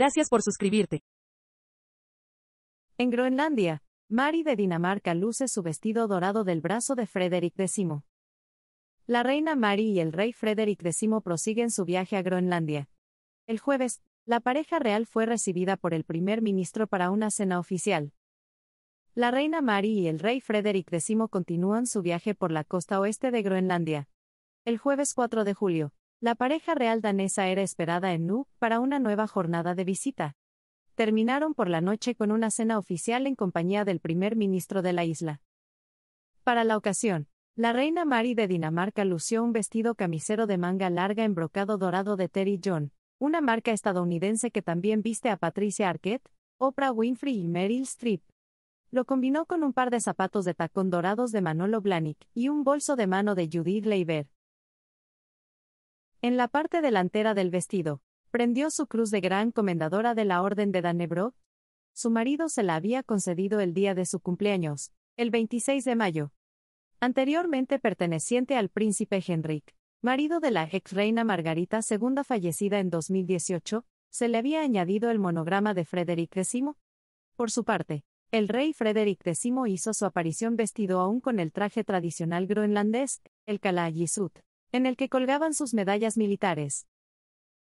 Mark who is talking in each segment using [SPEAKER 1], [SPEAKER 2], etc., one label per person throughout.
[SPEAKER 1] Gracias por suscribirte. En Groenlandia, Mari de Dinamarca luce su vestido dorado del brazo de Frederick X. La reina Mari y el rey Frederick X prosiguen su viaje a Groenlandia. El jueves, la pareja real fue recibida por el primer ministro para una cena oficial. La reina Mari y el rey Frederick X continúan su viaje por la costa oeste de Groenlandia. El jueves 4 de julio, la pareja real danesa era esperada en Nu para una nueva jornada de visita. Terminaron por la noche con una cena oficial en compañía del primer ministro de la isla. Para la ocasión, la reina Mary de Dinamarca lució un vestido camisero de manga larga en brocado dorado de Terry John, una marca estadounidense que también viste a Patricia Arquette, Oprah Winfrey y Meryl Streep. Lo combinó con un par de zapatos de tacón dorados de Manolo Blahnik y un bolso de mano de Judith Leiber. En la parte delantera del vestido, prendió su cruz de gran comendadora de la Orden de Danebro. Su marido se la había concedido el día de su cumpleaños, el 26 de mayo. Anteriormente perteneciente al príncipe Henrik, marido de la ex reina Margarita II fallecida en 2018, se le había añadido el monograma de Frederick X. Por su parte, el rey Frederick X hizo su aparición vestido aún con el traje tradicional groenlandés, el kalagisut en el que colgaban sus medallas militares.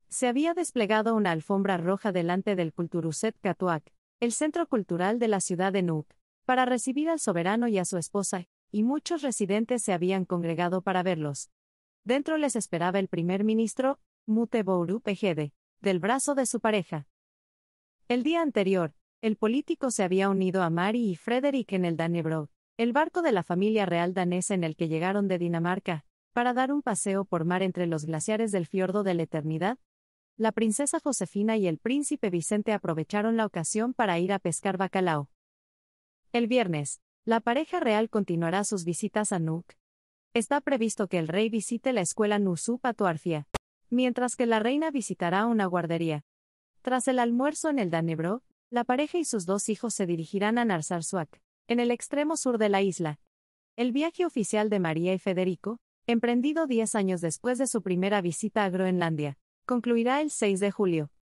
[SPEAKER 1] Se había desplegado una alfombra roja delante del Kulturuset Katuak, el centro cultural de la ciudad de Nuuk, para recibir al soberano y a su esposa, y muchos residentes se habían congregado para verlos. Dentro les esperaba el primer ministro, Mutebouru Pejede, del brazo de su pareja. El día anterior, el político se había unido a Mari y Frederick en el Danebrog, el barco de la familia real danesa en el que llegaron de Dinamarca, para dar un paseo por mar entre los glaciares del fiordo de la eternidad? La princesa Josefina y el príncipe Vicente aprovecharon la ocasión para ir a pescar bacalao. El viernes, la pareja real continuará sus visitas a Nuuk. Está previsto que el rey visite la escuela Nusupatuarfia, mientras que la reina visitará una guardería. Tras el almuerzo en el Danebro, la pareja y sus dos hijos se dirigirán a Narsarsuak, en el extremo sur de la isla. El viaje oficial de María y Federico, emprendido 10 años después de su primera visita a Groenlandia, concluirá el 6 de julio.